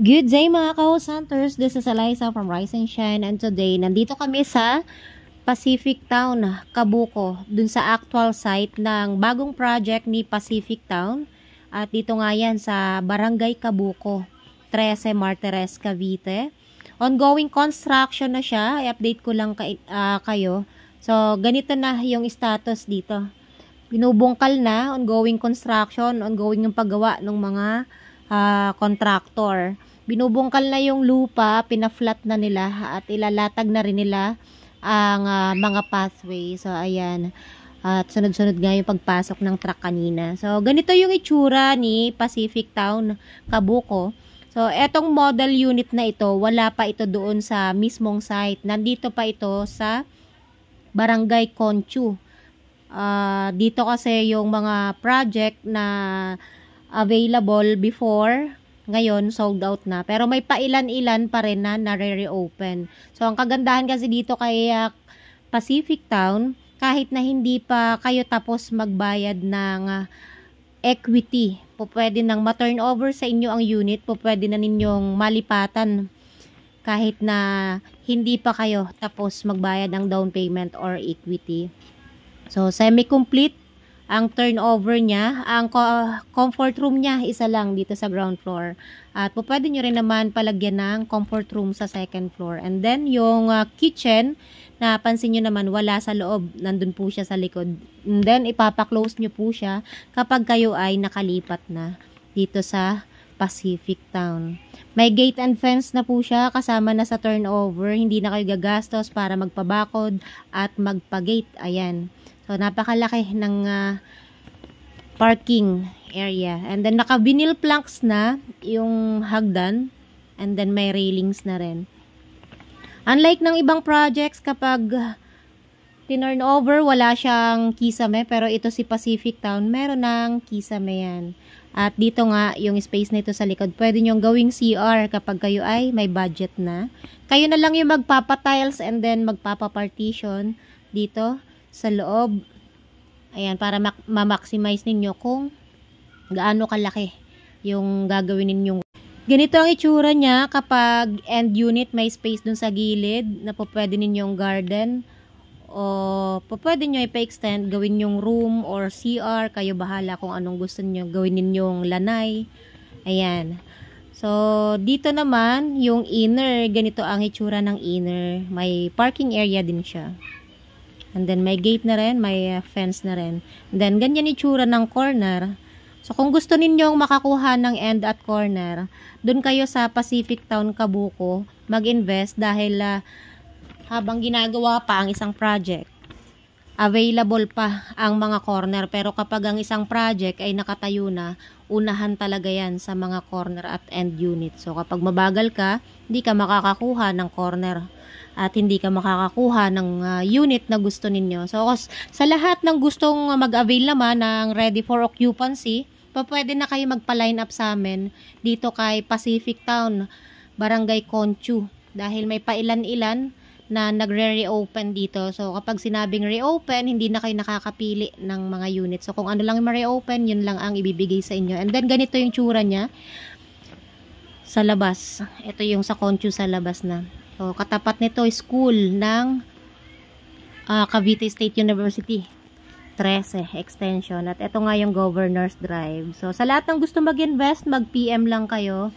Good day mga ka-host hunters, this is Eliza from Rise and Shine and today nandito kami sa Pacific Town, Kabuko, dun sa actual site ng bagong project ni Pacific Town at dito nga yan sa Barangay Kabuko, 13 Martires, Cavite. Ongoing construction na siya, i-update ko lang kay, uh, kayo. So ganito na yung status dito. Binubungkal na, ongoing construction, ongoing yung paggawa ng mga uh, contractor. Binubungkal na yung lupa, pinaflat na nila at ilalatag na rin nila ang uh, mga pathway. So, ayan. At uh, sunod-sunod nga yung pagpasok ng truck kanina. So, ganito yung itsura ni Pacific Town, Kabuko. So, etong model unit na ito, wala pa ito doon sa mismong site. Nandito pa ito sa Barangay Conchu. Uh, dito kasi yung mga project na available before ngayon sold out na pero may pailan-ilan pa rin na nare-reopen so ang kagandahan kasi dito kay ah, Pacific Town kahit na hindi pa kayo tapos magbayad ng ah, equity po pwede nang ma-turn over sa inyo ang unit po pwede na ninyong malipatan kahit na hindi pa kayo tapos magbayad ng down payment or equity so semi-complete ang turnover niya, ang comfort room niya, isa lang dito sa ground floor. At po, pwede nyo rin naman palagyan ng comfort room sa second floor. And then, yung uh, kitchen, napansin nyo naman, wala sa loob. Nandun po siya sa likod. And then, ipapaklose nyo po siya kapag kayo ay nakalipat na dito sa Pacific Town. May gate and fence na po siya kasama na sa turnover. Hindi na kayo gagastos para magpabakod at magpagate. Ayan. So napakalaki ng uh, parking area. And then naka-vinyl planks na yung hagdan. And then may railings na rin. Unlike ng ibang projects kapag tinurn over, wala siyang kisame. Pero ito si Pacific Town, meron ng kisame yan. At dito nga, yung space nito sa likod, pwede nyong gawing CR kapag kayo ay may budget na. Kayo na lang yung magpapatiles and then magpapapartition dito sa loob. Ayan, para ma-maximize ninyo kung gaano kalaki yung gagawin ninyong. Ganito ang itsura niya kapag end unit may space dun sa gilid na po pwede ninyong garden o pwede nyo ipa-extend, gawin yung room or CR, kayo bahala kung anong gusto nyo, gawin ninyong lanay. Ayan. So, dito naman, yung inner, ganito ang itsura ng inner. May parking area din siya. And then, may gate na rin, may uh, fence na rin. And then, ganyan itsura ng corner. So, kung gusto ninyong makakuha ng end at corner, dun kayo sa Pacific Town Kabuko mag-invest dahil uh, habang ginagawa pa ang isang project, available pa ang mga corner. Pero kapag ang isang project ay nakatayo na, unahan talaga yan sa mga corner at end unit. So kapag mabagal ka, hindi ka makakakuha ng corner at hindi ka makakakuha ng uh, unit na gusto ninyo. So sa lahat ng gustong mag-avail naman ng ready for occupancy, pwede na kayo magpa-line up sa amin dito kay Pacific Town, Barangay Conchu. Dahil may pailan-ilan na nagre-reopen dito. So, kapag sinabing reopen, hindi na kayo nakakapili ng mga unit. So, kung ano lang yung ma-reopen, yun lang ang ibibigay sa inyo. And then, ganito yung tsura niya sa labas. Ito yung sa Conchu sa labas na. So, katapat nito school ng uh, Cavite State University. 13 extension. At ito nga yung Governor's Drive. So, sa lahat ng gusto mag-invest, mag-PM lang kayo.